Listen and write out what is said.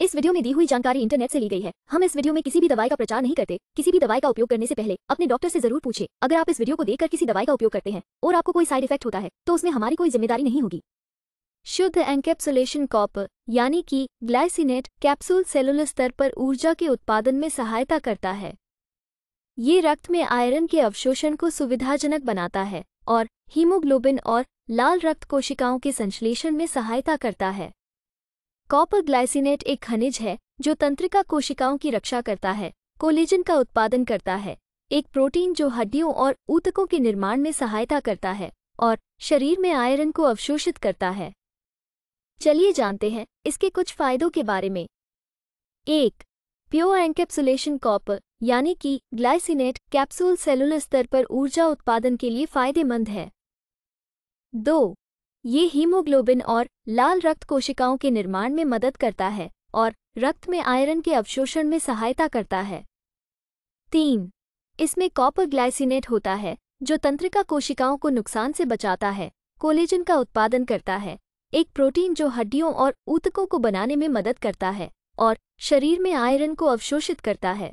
इस वीडियो में दी हुई जानकारी इंटरनेट से ली गई है हम इस वीडियो में किसी भी दवाई का प्रचार नहीं करते किसी भी दवाई का उपयोग करने से पहले अपने डॉक्टर से जरूर पूछे अगर आप इस वीडियो को देखकर किसी दवाई का उपयोग करते हैं और आपको कोई साइड इफेक्ट होता है तो उसमें हमारी कोई जिम्मेदारी नहीं होगी शुद्ध एंकेप्सुलेशन कॉपर यानी कि ग्लाइसिनेट कैप्सूल सेलुलर स्तर पर ऊर्जा के उत्पादन में सहायता करता है ये रक्त में आयरन के अवशोषण को सुविधाजनक बनाता है और हीमोग्लोबिन और लाल रक्त कोशिकाओं के संश्लेषण में सहायता करता है कॉपर ग्लाइसिनेट एक खनिज है जो तंत्रिका कोशिकाओं की रक्षा करता है कोलेजन का उत्पादन करता है एक प्रोटीन जो हड्डियों और ऊतकों के निर्माण में सहायता करता है और शरीर में आयरन को अवशोषित करता है चलिए जानते हैं इसके कुछ फायदों के बारे में एक प्योर एंकेप्सुलेशन कॉपर यानी कि ग्लाइसिनेट कैप्सूल सेलुलर स्तर पर ऊर्जा उत्पादन के लिए फायदेमंद है दो ये हीमोग्लोबिन और लाल रक्त कोशिकाओं के निर्माण में मदद करता है और रक्त में आयरन के अवशोषण में सहायता करता है तीन इसमें कॉपर ग्लाइसिनेट होता है जो तंत्रिका कोशिकाओं को नुकसान से बचाता है कोलेजन का उत्पादन करता है एक प्रोटीन जो हड्डियों और ऊतकों को बनाने में मदद करता है और शरीर में आयरन को अवशोषित करता है